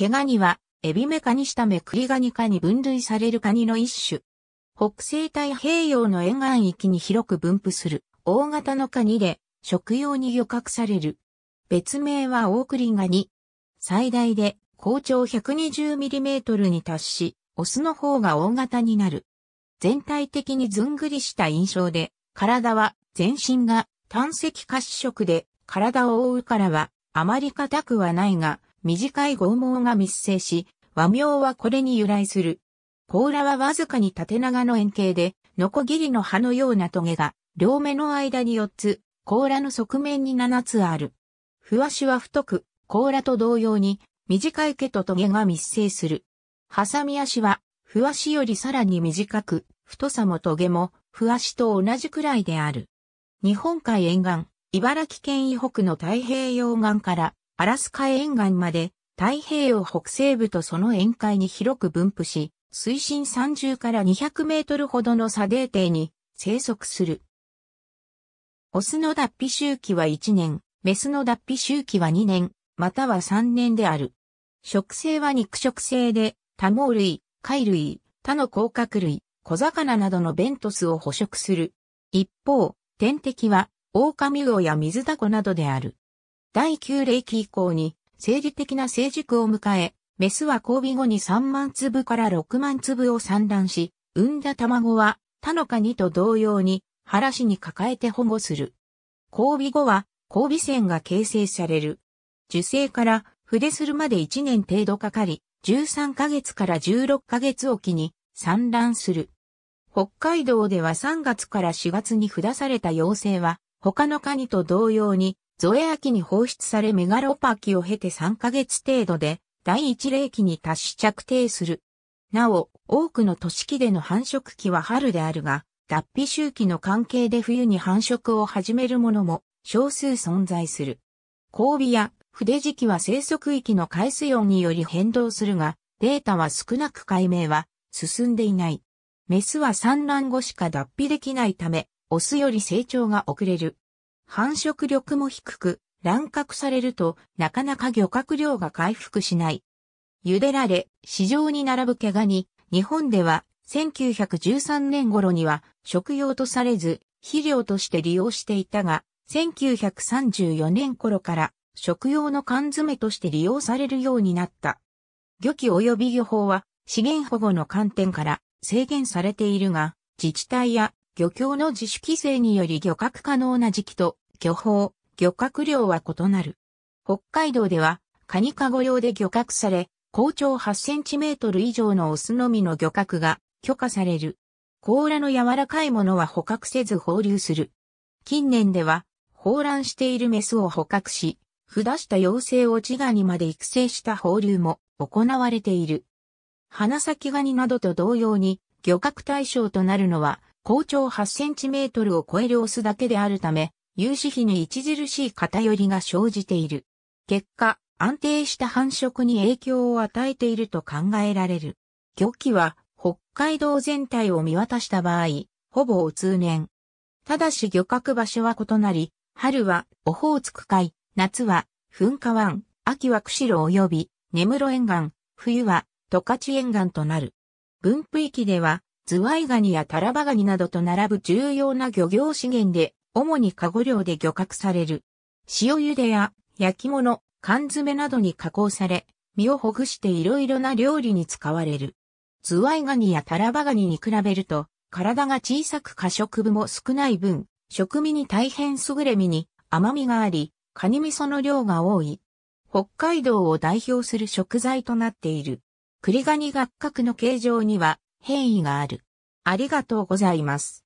ケガニは、エビメカニタメクリガニ科に分類されるカニの一種。北西太平洋の沿岸域に広く分布する大型のカニで、食用に漁獲される。別名はオークリガニ。最大で高長 120mm に達し、オスの方が大型になる。全体的にずんぐりした印象で、体は全身が単石褐色で、体を覆うからはあまり硬くはないが、短い剛毛が密生し、和名はこれに由来する。甲羅はわずかに縦長の円形で、ノコギリの葉のような棘が、両目の間に4つ、甲羅の側面に7つある。ふわしは太く、甲羅と同様に、短い毛と棘が密生する。ハサミ足は、ふわしよりさらに短く、太さも棘も、ふわしと同じくらいである。日本海沿岸、茨城県以北の太平洋岸から、アラスカ沿岸まで太平洋北西部とその沿海に広く分布し、水深30から200メートルほどの砂泥底に生息する。オスの脱皮周期は1年、メスの脱皮周期は2年、または3年である。食性は肉食性で、多毛類、貝類、他の甲殻類、小魚などのベントスを捕食する。一方、天敵は、オオカミウオや水タコなどである。第9世期以降に政治的な成熟を迎え、メスは交尾後に3万粒から6万粒を産卵し、産んだ卵は他のカニと同様に腹市に抱えて保護する。交尾後は交尾線が形成される。受精から筆するまで1年程度かかり、13ヶ月から16ヶ月おきに産卵する。北海道では3月から4月に下された幼生は、他のカニと同様にゾエア紀に放出されメガロパキを経て3ヶ月程度で第一例期に達し着底する。なお、多くの都市期での繁殖期は春であるが、脱皮周期の関係で冬に繁殖を始めるものも少数存在する。交尾や筆時期は生息域の海水温により変動するが、データは少なく解明は進んでいない。メスは産卵後しか脱皮できないため、オスより成長が遅れる。繁殖力も低く、乱獲されると、なかなか漁獲量が回復しない。茹でられ、市場に並ぶ毛ガニ、日本では、1913年頃には、食用とされず、肥料として利用していたが、1934年頃から、食用の缶詰として利用されるようになった。漁期及び漁法は、資源保護の観点から制限されているが、自治体や漁協の自主規制により漁獲可能な時期と漁法、漁獲量は異なる。北海道では、カニカゴ用で漁獲され、高長8センチメートル以上のオスのみの漁獲が許可される。甲羅の柔らかいものは捕獲せず放流する。近年では、放卵しているメスを捕獲し、孵した幼生を地ガニまで育成した放流も行われている。花咲ガニなどと同様に、漁獲対象となるのは、高長8センチメートルを超えるオスだけであるため、有志比に著しい偏りが生じている。結果、安定した繁殖に影響を与えていると考えられる。漁期は北海道全体を見渡した場合、ほぼ通年。ただし漁獲場所は異なり、春はオホーツク海、夏は噴火湾、秋は釧路及び根室沿岸、冬は十勝沿岸となる。分布域では、ズワイガニやタラバガニなどと並ぶ重要な漁業資源で、主にカゴ漁で漁獲される。塩茹でや焼き物、缶詰などに加工され、身をほぐしていろいろな料理に使われる。ズワイガニやタラバガニに比べると、体が小さく過食部も少ない分、食味に大変優れ身に甘みがあり、カニ味噌の量が多い。北海道を代表する食材となっている。栗ガニ学核の形状には変異がある。ありがとうございます。